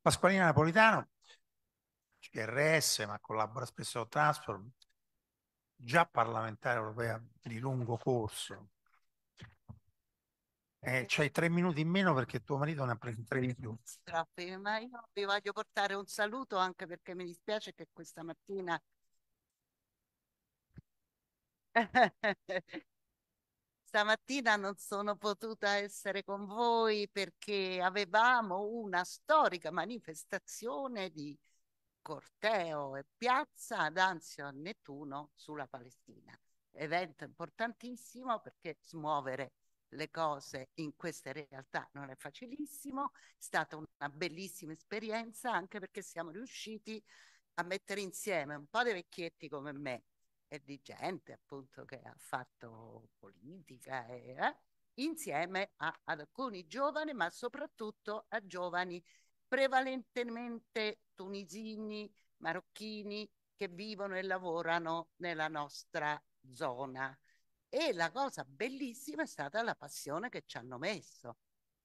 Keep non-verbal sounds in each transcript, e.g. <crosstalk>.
Pasqualina Napolitano, CRS, ma collabora spesso con Transform, già parlamentare europea di lungo corso. Eh, c'hai tre minuti in meno perché tuo marito ne ha preso tre di più. Grazie, ma io vi voglio portare un saluto anche perché mi dispiace che questa mattina <laughs> <laughs> stamattina non sono potuta essere con voi perché avevamo una storica manifestazione di corteo e piazza ad Anzio a Nettuno sulla Palestina. Evento importantissimo perché smuovere le cose in queste realtà non è facilissimo, è stata una bellissima esperienza anche perché siamo riusciti a mettere insieme un po' di vecchietti come me, e di gente appunto che ha fatto politica, e, eh, insieme a, ad alcuni giovani, ma soprattutto a giovani prevalentemente tunisini, marocchini che vivono e lavorano nella nostra zona. E la cosa bellissima è stata la passione che ci hanno messo.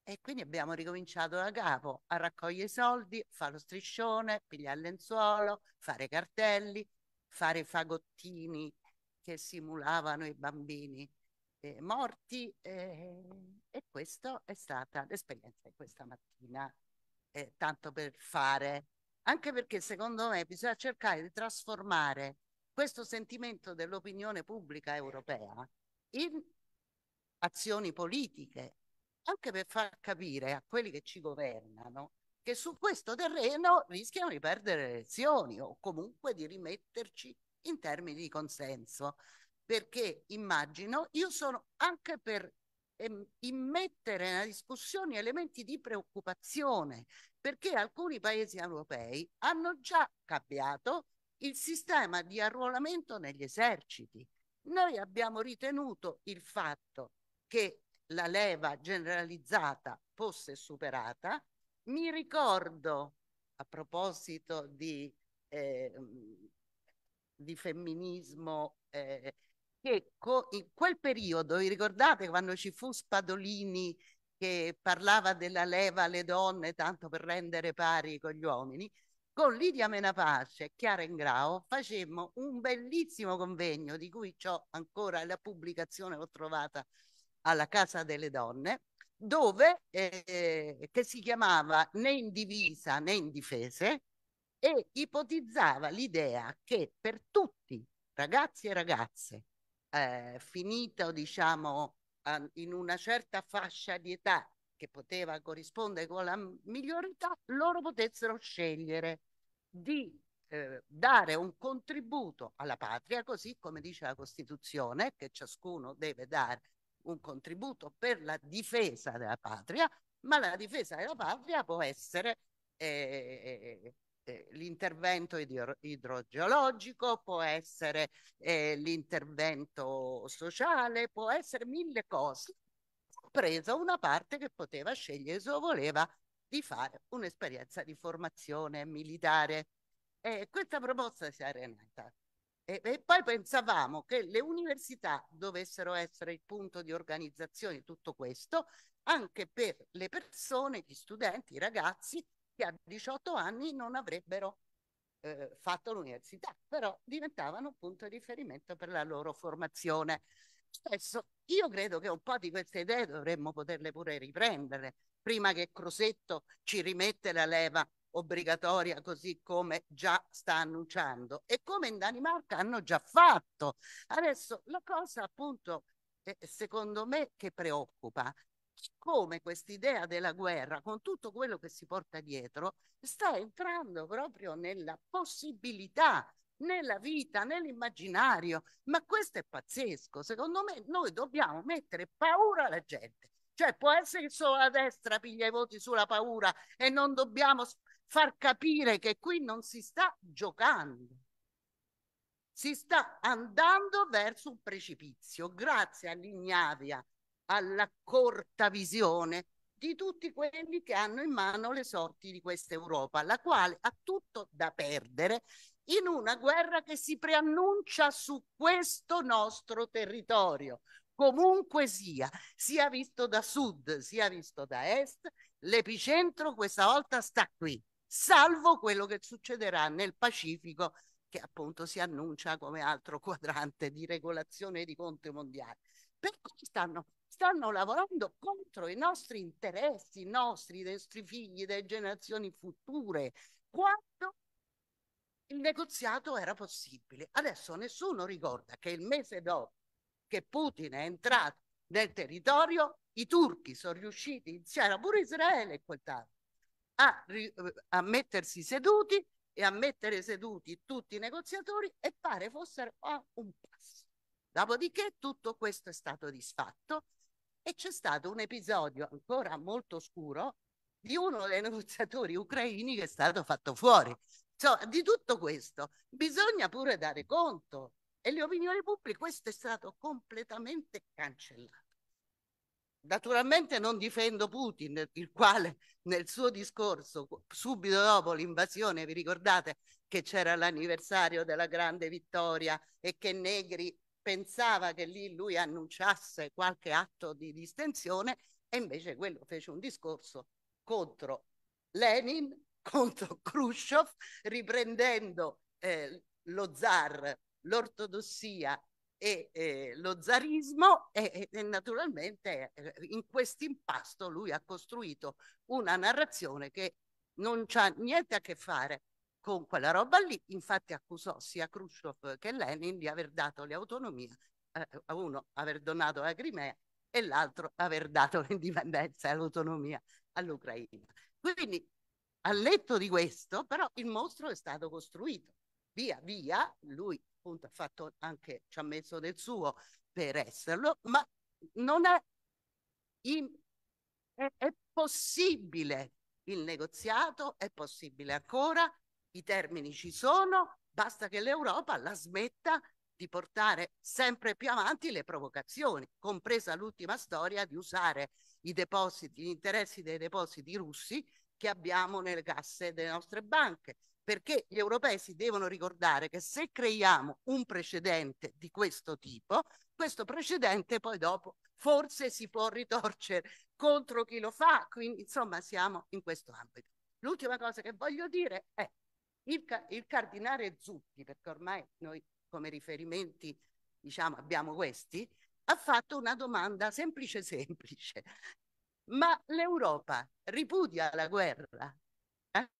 E quindi abbiamo ricominciato da capo a raccogliere soldi, fare lo striscione, pigliare il lenzuolo, fare cartelli, fare fagottini che simulavano i bambini eh, morti eh, e questa è stata l'esperienza di questa mattina, eh, tanto per fare, anche perché secondo me bisogna cercare di trasformare questo sentimento dell'opinione pubblica europea in azioni politiche, anche per far capire a quelli che ci governano che su questo terreno rischiano di perdere le elezioni o comunque di rimetterci in termini di consenso. Perché immagino, io sono anche per ehm, immettere nella discussione elementi di preoccupazione, perché alcuni paesi europei hanno già cambiato il sistema di arruolamento negli eserciti. Noi abbiamo ritenuto il fatto che la leva generalizzata fosse superata mi ricordo, a proposito di, eh, di femminismo, eh, che in quel periodo, vi ricordate quando ci fu Spadolini che parlava della leva alle donne tanto per rendere pari con gli uomini, con Lidia Menapace e Chiara Ingrao facemmo un bellissimo convegno di cui ho ancora la pubblicazione, l'ho trovata alla Casa delle Donne, dove, eh, che si chiamava né in divisa né in difese e ipotizzava l'idea che per tutti, ragazzi e ragazze, eh, finito diciamo in una certa fascia di età che poteva corrispondere con la migliore loro potessero scegliere di eh, dare un contributo alla patria, così come dice la Costituzione, che ciascuno deve dare un contributo per la difesa della patria, ma la difesa della patria può essere eh, eh, eh, l'intervento idro idrogeologico, può essere eh, l'intervento sociale, può essere mille cose, presa una parte che poteva scegliere se voleva di fare un'esperienza di formazione militare. Eh, questa proposta si è arenata e, e, poi pensavamo che le università dovessero essere il punto di organizzazione di tutto questo anche per le persone, gli studenti, i ragazzi che a 18 anni non avrebbero eh, fatto l'università, però diventavano un punto di riferimento per la loro formazione. Spesso io credo che un po' di queste idee dovremmo poterle pure riprendere prima che Crosetto ci rimette la leva obbligatoria così come già sta annunciando e come in Danimarca hanno già fatto. Adesso la cosa appunto secondo me che preoccupa come quest'idea della guerra con tutto quello che si porta dietro sta entrando proprio nella possibilità nella vita, nell'immaginario, ma questo è pazzesco. Secondo me noi dobbiamo mettere paura alla gente. Cioè può essere che solo la destra piglia i voti sulla paura e non dobbiamo far capire che qui non si sta giocando, si sta andando verso un precipizio grazie all'ignavia, alla corta visione di tutti quelli che hanno in mano le sorti di questa Europa, la quale ha tutto da perdere in una guerra che si preannuncia su questo nostro territorio, comunque sia, sia visto da sud, sia visto da est, l'epicentro questa volta sta qui salvo quello che succederà nel Pacifico, che appunto si annuncia come altro quadrante di regolazione di conti mondiali. Per cui stanno, stanno lavorando contro i nostri interessi, i nostri, dei nostri figli, delle generazioni future, quando il negoziato era possibile. Adesso nessuno ricorda che il mese dopo che Putin è entrato nel territorio, i turchi sono riusciti, c'era pure Israele e quel tanto, a, a mettersi seduti e a mettere seduti tutti i negoziatori e pare fossero a un passo. Dopodiché tutto questo è stato disfatto e c'è stato un episodio ancora molto scuro di uno dei <laughs> negoziatori ucraini che è stato fatto fuori. Insomma, di tutto questo bisogna pure dare conto e le opinioni pubbliche, questo è stato completamente cancellato. Naturalmente non difendo Putin, il quale nel suo discorso, subito dopo l'invasione, vi ricordate che c'era l'anniversario della grande vittoria e che Negri pensava che lì lui annunciasse qualche atto di distensione e invece quello fece un discorso contro Lenin, <laughs> contro Khrushchev, riprendendo eh, lo zar, l'ortodossia e eh, lo zarismo e, e naturalmente eh, in questo impasto lui ha costruito una narrazione che non c'ha niente a che fare con quella roba lì, infatti accusò sia Khrushchev che Lenin di aver dato l'autonomia, eh, uno aver donato la Crimea e l'altro aver dato <laughs> l'indipendenza e l'autonomia all'Ucraina. Quindi a letto di questo, però, il mostro è stato costruito. Via via, lui appunto ha fatto anche, ci ha messo del suo per esserlo, ma non è, in, è, è possibile il negoziato, è possibile ancora, i termini ci sono, basta che l'Europa la smetta di portare sempre più avanti le provocazioni, compresa l'ultima storia di usare i depositi, gli interessi dei depositi russi che abbiamo nelle casse delle nostre banche, perché gli europei si devono ricordare che se creiamo un precedente di questo tipo, questo precedente poi dopo forse si può ritorcere contro chi lo fa, quindi insomma siamo in questo ambito. L'ultima cosa che voglio dire è il, il cardinale Zuppi, perché ormai noi come riferimenti diciamo abbiamo questi, ha fatto una domanda semplice <laughs> semplice. Ma l'Europa ripudia la guerra? Eh?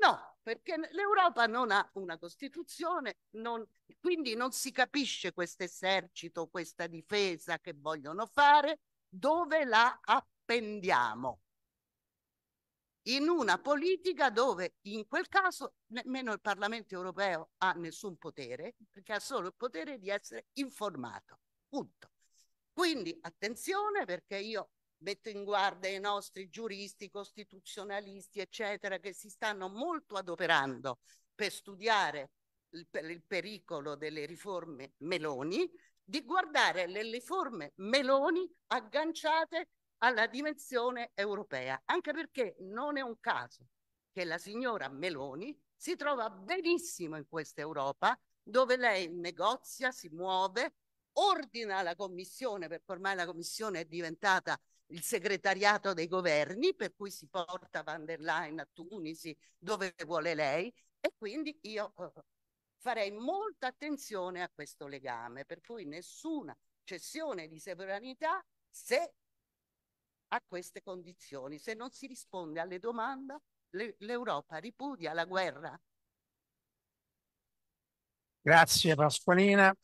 No, perché l'Europa non ha una Costituzione, non, quindi non si capisce questo esercito, questa difesa che vogliono fare, dove la appendiamo. In una politica dove in quel caso nemmeno il Parlamento europeo ha nessun potere, perché ha solo il potere di essere informato. Punto. Quindi attenzione perché io metto in guardia i nostri giuristi, costituzionalisti, eccetera, che si stanno molto adoperando per studiare il, per il pericolo delle riforme Meloni, di guardare le riforme Meloni agganciate alla dimensione europea, anche perché non è un caso che la signora Meloni si trova benissimo in questa Europa dove lei negozia, si muove, ordina la commissione, perché ormai la commissione è diventata il segretariato dei governi, per cui si porta van der Leyen a Tunisi dove vuole lei e quindi io eh, farei molta attenzione a questo legame, per cui nessuna cessione di sovranità se a queste condizioni, se non si risponde alle domande, l'Europa ripudia la guerra. Grazie Pasqualina.